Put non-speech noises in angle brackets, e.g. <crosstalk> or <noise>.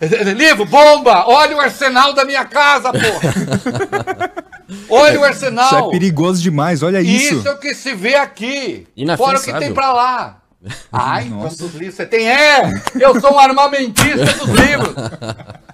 É, é, é, livro, bomba! Olha o arsenal da minha casa, porra! <laughs> Olha o arsenal! Isso é perigoso demais, olha isso! Isso é o que se vê aqui! Fora o que tem pra lá! Ai, <laughs> ah, então Nossa. quantos livros você tem? É! Eu sou um armamentista dos livros! <laughs>